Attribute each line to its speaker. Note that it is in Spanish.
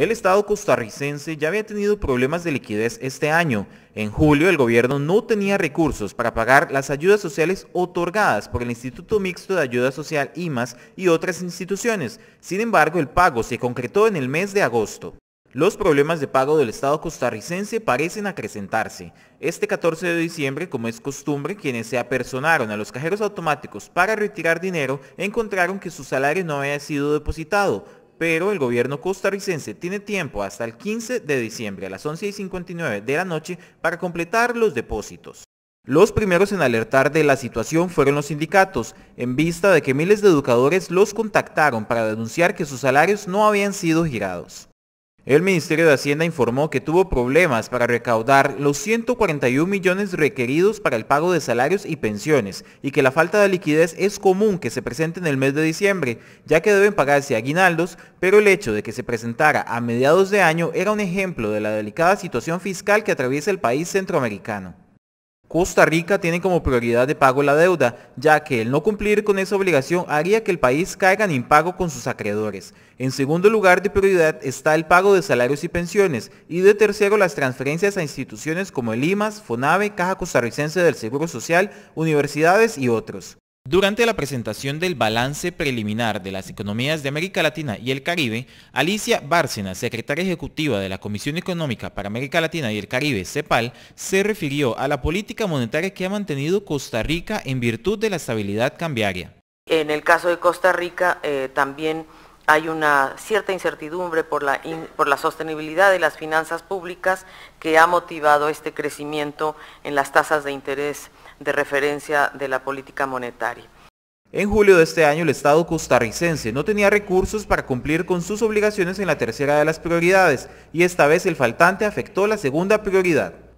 Speaker 1: El Estado costarricense ya había tenido problemas de liquidez este año. En julio el gobierno no tenía recursos para pagar las ayudas sociales otorgadas por el Instituto Mixto de Ayuda Social IMAS y otras instituciones. Sin embargo, el pago se concretó en el mes de agosto. Los problemas de pago del Estado costarricense parecen acrecentarse. Este 14 de diciembre, como es costumbre, quienes se apersonaron a los cajeros automáticos para retirar dinero encontraron que su salario no había sido depositado pero el gobierno costarricense tiene tiempo hasta el 15 de diciembre a las 11 y 59 de la noche para completar los depósitos. Los primeros en alertar de la situación fueron los sindicatos, en vista de que miles de educadores los contactaron para denunciar que sus salarios no habían sido girados. El Ministerio de Hacienda informó que tuvo problemas para recaudar los 141 millones requeridos para el pago de salarios y pensiones y que la falta de liquidez es común que se presente en el mes de diciembre, ya que deben pagarse aguinaldos, pero el hecho de que se presentara a mediados de año era un ejemplo de la delicada situación fiscal que atraviesa el país centroamericano. Costa Rica tiene como prioridad de pago la deuda, ya que el no cumplir con esa obligación haría que el país caiga en impago con sus acreedores. En segundo lugar de prioridad está el pago de salarios y pensiones, y de tercero las transferencias a instituciones como el IMAS, FONAVE, Caja Costarricense del Seguro Social, universidades y otros. Durante la presentación del balance preliminar de las economías de América Latina y el Caribe, Alicia Bárcena, secretaria ejecutiva de la Comisión Económica para América Latina y el Caribe, CEPAL, se refirió a la política monetaria que ha mantenido Costa Rica en virtud de la estabilidad cambiaria.
Speaker 2: En el caso de Costa Rica, eh, también hay una cierta incertidumbre por la, sostenibilidad de las finanzas públicas que ha motivado este crecimiento en las tasas de interés de referencia de la política monetaria. En
Speaker 1: julio de este año el Estado costarricense no tenía recursos para cumplir con sus obligaciones en la tercera de las prioridades y esta vez el faltante afectó la segunda prioridad.